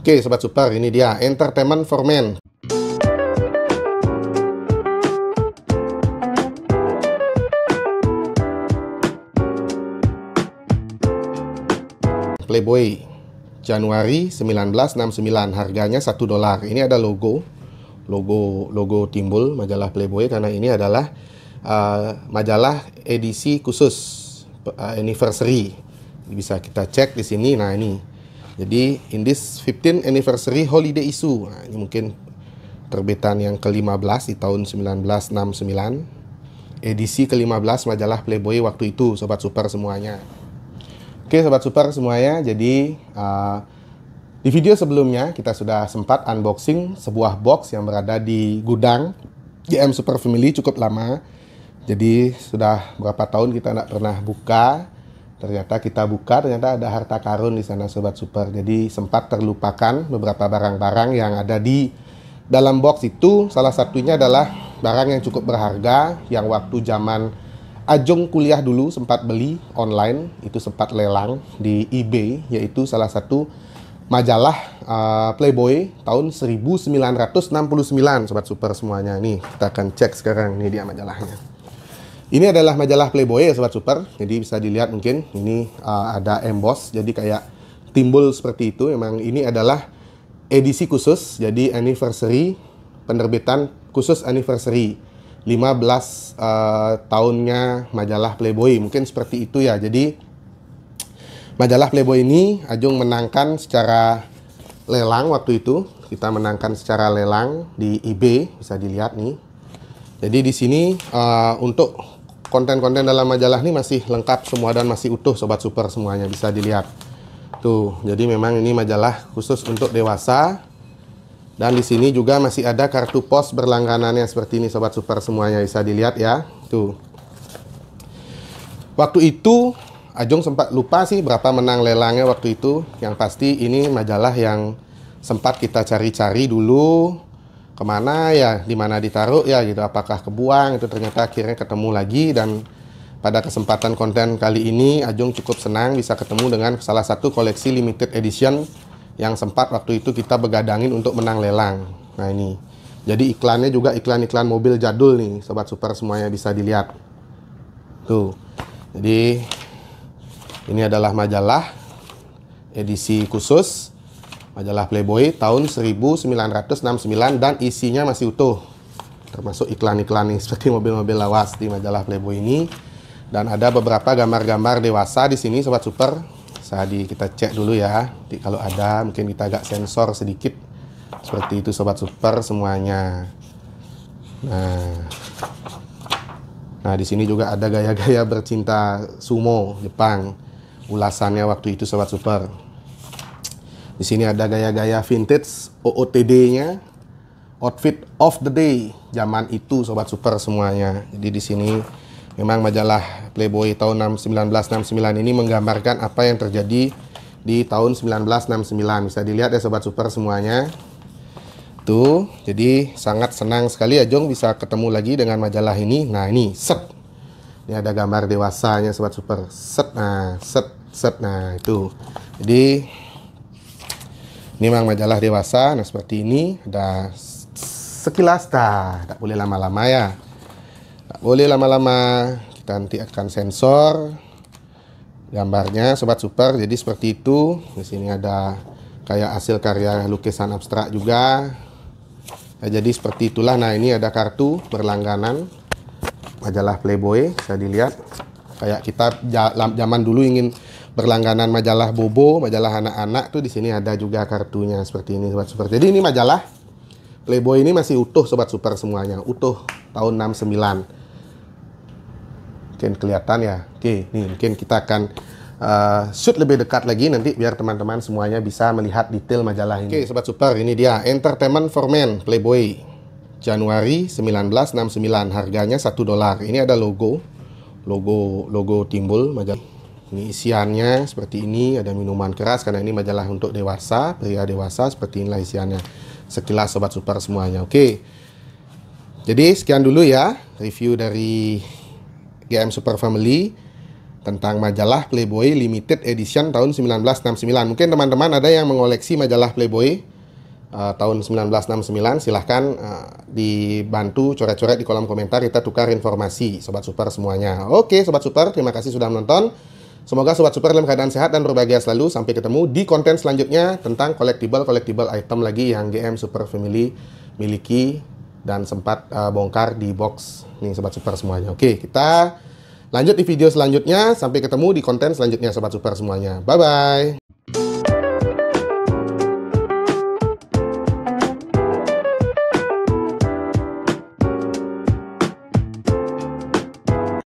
Oke Sobat Super, ini dia Entertainment for Men. Playboy Januari 1969 harganya 1 dolar. Ini ada logo logo logo timbul majalah Playboy karena ini adalah uh, majalah edisi khusus uh, anniversary. Bisa kita cek di sini. Nah, ini jadi in this 15 anniversary holiday issue. Nah, ini mungkin terbitan yang ke-15 di tahun 1969. Edisi ke-15 majalah Playboy waktu itu, sobat super semuanya. Oke, sobat super semuanya. Jadi uh, di video sebelumnya kita sudah sempat unboxing sebuah box yang berada di gudang GM Super Family cukup lama. Jadi sudah berapa tahun kita tidak pernah buka Ternyata kita buka, ternyata ada harta karun di sana Sobat Super. Jadi sempat terlupakan beberapa barang-barang yang ada di dalam box itu. Salah satunya adalah barang yang cukup berharga yang waktu zaman Ajung kuliah dulu sempat beli online, itu sempat lelang di eBay, yaitu salah satu majalah uh, Playboy tahun 1969 Sobat Super semuanya. Nih, kita akan cek sekarang ini dia majalahnya. Ini adalah majalah Playboy ya Sobat Super. Jadi bisa dilihat mungkin ini uh, ada emboss jadi kayak timbul seperti itu. Memang ini adalah edisi khusus jadi anniversary penerbitan khusus anniversary 15 uh, tahunnya majalah Playboy. Mungkin seperti itu ya. Jadi majalah Playboy ini Ajung menangkan secara lelang waktu itu. Kita menangkan secara lelang di eBay bisa dilihat nih. Jadi di sini uh, untuk konten-konten dalam majalah ini masih lengkap semua dan masih utuh sobat super semuanya bisa dilihat tuh jadi memang ini majalah khusus untuk dewasa dan di sini juga masih ada kartu pos berlangganannya seperti ini sobat super semuanya bisa dilihat ya tuh waktu itu Ajung sempat lupa sih berapa menang lelangnya waktu itu yang pasti ini majalah yang sempat kita cari-cari dulu kemana ya di mana ditaruh ya gitu apakah kebuang itu ternyata akhirnya ketemu lagi dan pada kesempatan konten kali ini Ajung cukup senang bisa ketemu dengan salah satu koleksi limited edition yang sempat waktu itu kita begadangin untuk menang lelang nah ini jadi iklannya juga iklan-iklan mobil jadul nih sobat super semuanya bisa dilihat tuh jadi ini adalah majalah edisi khusus Majalah Playboy tahun 1969 dan isinya masih utuh. Termasuk iklan-iklan seperti mobil-mobil lawas di majalah Playboy ini. Dan ada beberapa gambar-gambar dewasa di sini Sobat Super. di kita cek dulu ya. Jadi kalau ada mungkin kita agak sensor sedikit. Seperti itu Sobat Super semuanya. Nah, Nah, di sini juga ada gaya-gaya bercinta sumo Jepang. Ulasannya waktu itu sobat super. Di sini ada gaya-gaya vintage OOTD-nya. Outfit of the day zaman itu sobat super semuanya. Jadi di sini memang majalah Playboy tahun 1969 ini menggambarkan apa yang terjadi di tahun 1969. Bisa dilihat ya sobat super semuanya. Tuh, jadi sangat senang sekali ya Jong bisa ketemu lagi dengan majalah ini. Nah, ini set. Ini ada gambar dewasanya sobat super. Set nah, set set nah itu. Jadi ini memang majalah dewasa, nah seperti ini ada sekilas dah, tak boleh lama-lama ya. Tak boleh lama-lama, kita nanti akan sensor gambarnya sobat super. Jadi seperti itu. Di sini ada kayak hasil karya lukisan abstrak juga. Nah, jadi seperti itulah. Nah ini ada kartu berlangganan majalah Playboy. saya dilihat kayak kita zaman dulu ingin berlangganan majalah Bobo, majalah anak-anak tuh di sini ada juga kartunya seperti ini sobat super. Jadi ini majalah Playboy ini masih utuh sobat super semuanya, utuh tahun 69. Mungkin kelihatan ya. Oke, nih mungkin kita akan uh, shoot lebih dekat lagi nanti biar teman-teman semuanya bisa melihat detail majalah ini. Oke, sobat super, ini dia Entertainment for Men Playboy. Januari 1969, harganya 1 dolar. Ini ada logo logo logo timbul majalah ini isiannya seperti ini, ada minuman keras karena ini majalah untuk dewasa, pria dewasa seperti inilah isiannya. Sekilas sobat super semuanya. Oke. Jadi sekian dulu ya review dari GM Super Family tentang majalah Playboy Limited Edition tahun 1969. Mungkin teman-teman ada yang mengoleksi majalah Playboy uh, tahun 1969, silahkan uh, dibantu coret-coret di kolom komentar kita tukar informasi Sobat Super semuanya. Oke Sobat Super, terima kasih sudah menonton. Semoga Sobat Super dalam keadaan sehat dan berbahagia selalu. Sampai ketemu di konten selanjutnya tentang collectible-collectible item lagi yang GM Super Family miliki dan sempat uh, bongkar di box nih Sobat Super semuanya. Oke, kita lanjut di video selanjutnya. Sampai ketemu di konten selanjutnya Sobat Super semuanya. Bye-bye.